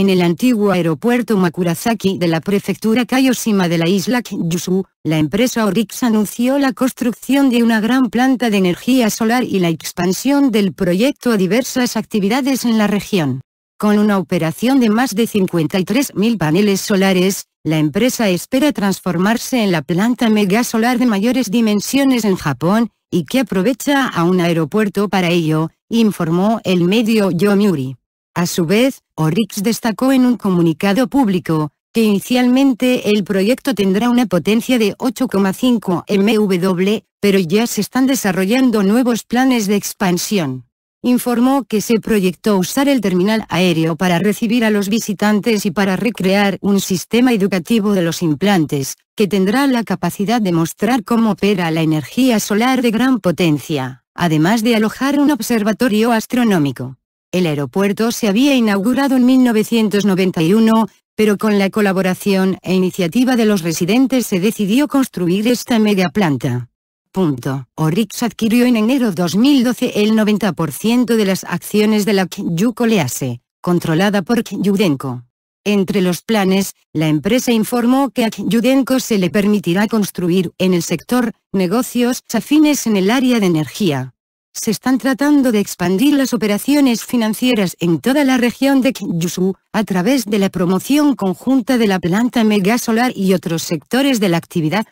en el antiguo aeropuerto Makurazaki de la prefectura Kaioshima de la isla Kyushu, la empresa Orix anunció la construcción de una gran planta de energía solar y la expansión del proyecto a diversas actividades en la región. Con una operación de más de 53.000 paneles solares, la empresa espera transformarse en la planta megasolar de mayores dimensiones en Japón, y que aprovecha a un aeropuerto para ello, informó el medio Yomiuri. A su vez, Orix destacó en un comunicado público, que inicialmente el proyecto tendrá una potencia de 8,5 MW, pero ya se están desarrollando nuevos planes de expansión. Informó que se proyectó usar el terminal aéreo para recibir a los visitantes y para recrear un sistema educativo de los implantes, que tendrá la capacidad de mostrar cómo opera la energía solar de gran potencia, además de alojar un observatorio astronómico. El aeropuerto se había inaugurado en 1991, pero con la colaboración e iniciativa de los residentes se decidió construir esta media planta. Punto. Orix adquirió en enero 2012 el 90% de las acciones de la Kyuko controlada por Kyudenko. Entre los planes, la empresa informó que a Kyudenko se le permitirá construir en el sector negocios afines en el área de energía se están tratando de expandir las operaciones financieras en toda la región de Kyushu, a través de la promoción conjunta de la planta megasolar y otros sectores de la actividad,